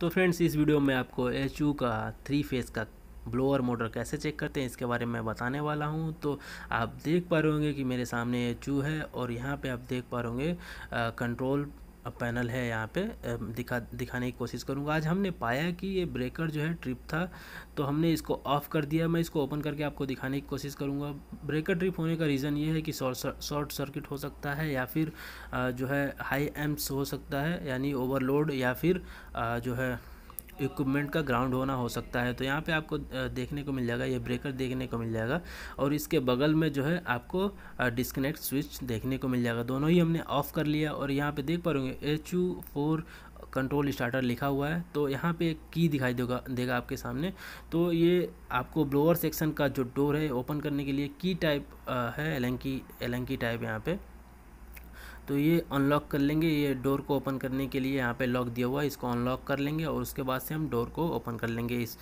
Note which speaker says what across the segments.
Speaker 1: तो फ्रेंड्स इस वीडियो में आपको एच का थ्री फेज़ का ब्लोअर मोटर कैसे चेक करते हैं इसके बारे में बताने वाला हूं तो आप देख पा रहे होंगे कि मेरे सामने एच है और यहाँ पे आप देख पा रहे होंगे कंट्रोल पैनल है यहाँ पे दिखा दिखाने की कोशिश करूँगा आज हमने पाया कि ये ब्रेकर जो है ट्रिप था तो हमने इसको ऑफ़ कर दिया मैं इसको ओपन करके आपको दिखाने की कोशिश करूँगा ब्रेकर ट्रिप होने का रीज़न ये है कि शॉर्ट सर्किट हो सकता है या फिर जो है हाई एम्प्स हो सकता है यानी ओवरलोड या फिर जो है इक्विपमेंट का ग्राउंड होना हो सकता है तो यहाँ पे आपको देखने को मिल जाएगा ये ब्रेकर देखने को मिल जाएगा और इसके बगल में जो है आपको डिस्कनेक्ट स्विच देखने को मिल जाएगा दोनों ही हमने ऑफ़ कर लिया और यहाँ पे देख पा रहे H U four control starter लिखा हुआ है तो यहाँ पे एक की दिखाई देगा देगा आपके सामने तो ये आपको ब्लोअर सेक्शन का जो डोर है ओपन करने के लिए की टाइप है एलंकी एलंकी टाइप यहाँ पे तो ये अनलॉक कर लेंगे ये डोर को ओपन करने के लिए यहाँ पे लॉक दिया हुआ है इसको अनलॉक कर लेंगे और उसके बाद से हम डोर को ओपन कर लेंगे इस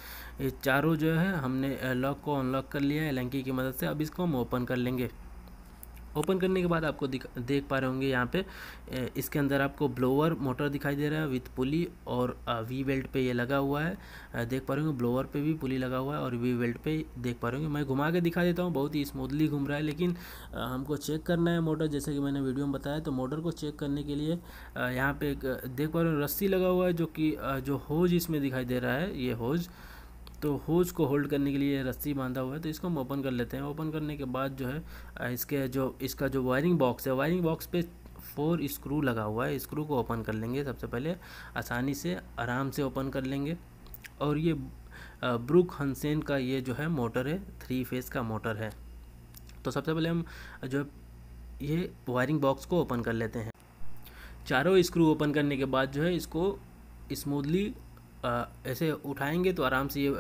Speaker 1: चारों जो है हमने लॉक को अनलॉक कर लिया है लंकी की मदद से अब इसको हम ओपन कर लेंगे ओपन करने के बाद आपको देख पा रहे होंगे यहाँ पे इसके अंदर आपको ब्लोअर मोटर दिखाई दे रहा है विथ पुली और वी बेल्ट पे ये लगा हुआ है देख पा रहे होंगे ब्लोअर पे भी पुली लगा हुआ है और वी बेल्ट पे देख पा रहे होंगे मैं घुमा के दिखा देता हूँ बहुत ही स्मूथली घूम रहा है लेकिन हमको चेक करना है मोटर जैसे कि मैंने वीडियो में बताया तो मोटर को चेक करने के लिए यहाँ पे देख पा रहे हो रस्सी लगा हुआ है जो कि जो होज इसमें दिखाई दे रहा है ये होज तो होज को होल्ड करने के लिए रस्सी बांधा हुआ है तो इसको हम ओपन कर लेते हैं ओपन करने के बाद जो है इसके जो इसका जो वायरिंग बॉक्स है वायरिंग बॉक्स पे फोर स्क्रू लगा हुआ है स्क्रू को ओपन कर लेंगे सबसे पहले आसानी से आराम से ओपन कर लेंगे और ये ब्रुक हंसेन का ये जो है मोटर है थ्री फेस का मोटर है तो सबसे पहले हम जो ये वायरिंग बॉक्स को ओपन कर लेते हैं चारों स्क्रू ओपन करने के बाद जो है इसको स्मूदली ऐसे उठाएंगे तो आराम से ये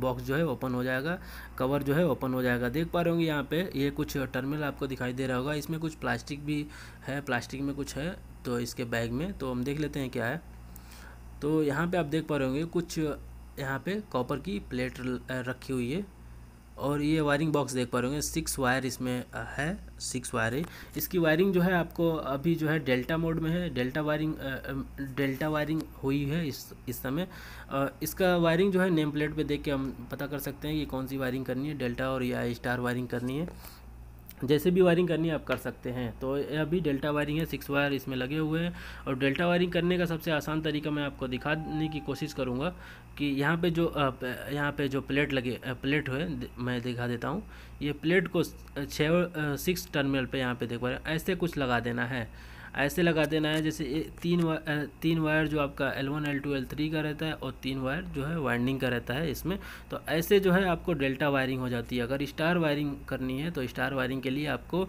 Speaker 1: बॉक्स जो है ओपन हो जाएगा कवर जो है ओपन हो जाएगा देख पा रहे होंगे यहाँ पे ये कुछ टर्मिनल आपको दिखाई दे रहा होगा इसमें कुछ प्लास्टिक भी है प्लास्टिक में कुछ है तो इसके बैग में तो हम देख लेते हैं क्या है तो यहाँ पर आप देख पा रहे होंगे कुछ यहाँ पे कॉपर की प्लेट रखी हुई है और ये वायरिंग बॉक्स देख पा रहे होंगे सिक्स वायर इसमें है सिक्स वायर है इसकी वायरिंग जो है आपको अभी जो है डेल्टा मोड में है डेल्टा वायरिंग डेल्टा वायरिंग हुई है इस इस समय इसका वायरिंग जो है नेम प्लेट पे देख के हम पता कर सकते हैं कि कौन सी वायरिंग करनी है डेल्टा और या स्टार वायरिंग करनी है जैसे भी वायरिंग करनी है आप कर सकते हैं तो अभी डेल्टा वायरिंग है सिक्स वायर इसमें लगे हुए हैं और डेल्टा वायरिंग करने का सबसे आसान तरीका मैं आपको दिखाने की कोशिश करूँगा कि यहाँ पे जो यहाँ पे जो प्लेट लगे प्लेट हुए मैं दिखा देता हूँ ये प्लेट को छः सिक्स टर्मिनल पे यहाँ पे देखो ऐसे कुछ लगा देना है ऐसे लगा देना है जैसे तीन वा, तीन वायर जो आपका L one L two L three का रहता है और तीन वायर जो है वाइंडिंग का रहता है इसमें तो ऐसे जो है आपको डेल्टा वायरिंग हो जाती है अगर स्टार वायरिंग करनी है तो स्टार वायरिंग के लिए आपको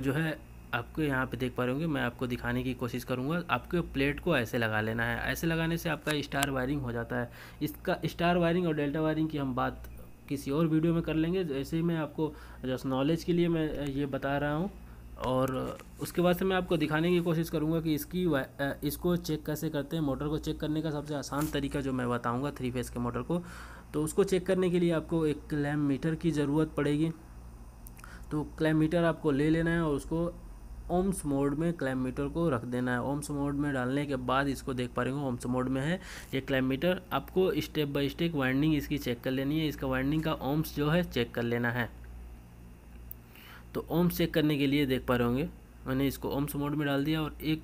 Speaker 1: जो है आपको यहाँ पे देख पा रहे होंगे मैं आपको दिखाने की कोशिश करूँगा आपके प्लेट को ऐसे लगा लेना है ऐसे लगाने से आपका स्टार वायरिंग हो जाता है इसका स्टार वायरिंग और डेल्टा वायरिंग की हम बात किसी और वीडियो में कर लेंगे ऐसे ही मैं आपको जस्ट नॉलेज के लिए मैं ये बता रहा हूँ और उसके बाद से मैं आपको दिखाने की कोशिश करूँगा कि इसकी इसको चेक कैसे करते हैं मोटर को चेक करने का सबसे आसान तरीका जो मैं बताऊँगा थ्री फेस के मोटर को तो उसको चेक करने के लिए आपको एक क्लैम मीटर की ज़रूरत पड़ेगी तो क्लैम मीटर आपको ले लेना है और उसको ओम्स मोड में क्लैम मीटर को रख देना है ओम्स मोड में डालने के बाद इसको देख पा रहे हो ओम्स मोड में है ये क्लैम मीटर आपको स्टेप बाय स्टेप वाइंडिंग इसकी चेक कर लेनी है इसका वाइंडिंग का ओम्स जो है चेक कर लेना है तो ओम चेक करने के लिए देख पा रहे होंगे मैंने इसको ओम्स मोड में डाल दिया और एक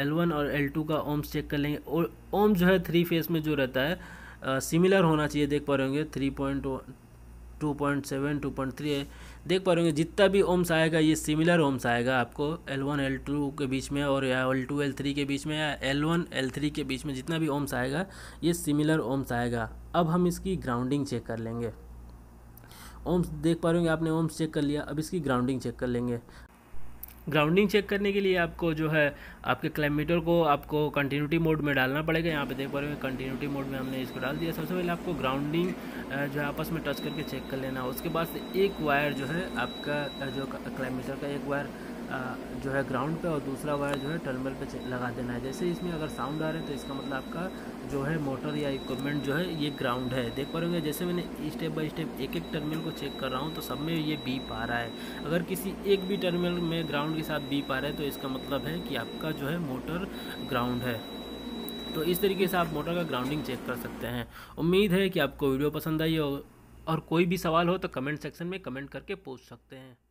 Speaker 1: एल वन और एल टू का ओम्स चेक कर लेंगे और ओम जो है थ्री फेस में जो रहता है सिमिलर होना चाहिए देख पा रहे होंगे three point two point seven two point three है देख पा रहे होंगे जितना भी ओम्स आएगा ये सिमिलर ओम्स आएगा आपको एल वन एल टू के बीच में और या एल टू एल थ्री के बीच में या एल वन एल थ्री के बीच में जितना भी ओम्स आएगा ये सिमिलर ओम्स आएगा अब हम इसकी ग्राउंडिंग चेक कर लेंगे ओम्स देख पा रहे होंगे आपने ओम्स चेक कर लिया अब इसकी ग्राउंडिंग चेक कर लेंगे ग्राउंडिंग चेक करने के लिए आपको जो है आपके क्लाइमीटर को आपको कंटिन्यूटी मोड में डालना पड़ेगा यहाँ पे देख पा रहे हो कंटिन्यूटी मोड में हमने इसको डाल दिया सबसे पहले आपको ग्राउंडिंग जो है आपस में टच करके चेक कर लेना उसके बाद एक वायर जो है आपका जो क्लाइमीटर का एक वायर जो है ग्राउंड पे और दूसरा वायर जो है टर्मिनल पे लगा देना है जैसे इसमें अगर साउंड आ रहा है तो इसका मतलब आपका जो है मोटर या इक्विपमेंट जो है ये ग्राउंड है देख पा रहे जैसे मैंने स्टेप बाय स्टेप एक एक टर्मिनल को चेक कर रहा हूँ तो सब में ये बीप आ रहा है अगर किसी एक भी टर्मिनल में ग्राउंड के साथ बीप आ रहा है तो इसका मतलब है कि आपका जो है मोटर ग्राउंड है तो इस तरीके से आप मोटर का ग्राउंडिंग चेक कर सकते हैं उम्मीद है कि आपको वीडियो पसंद आई हो और कोई भी सवाल हो तो कमेंट सेक्शन में कमेंट करके पूछ सकते हैं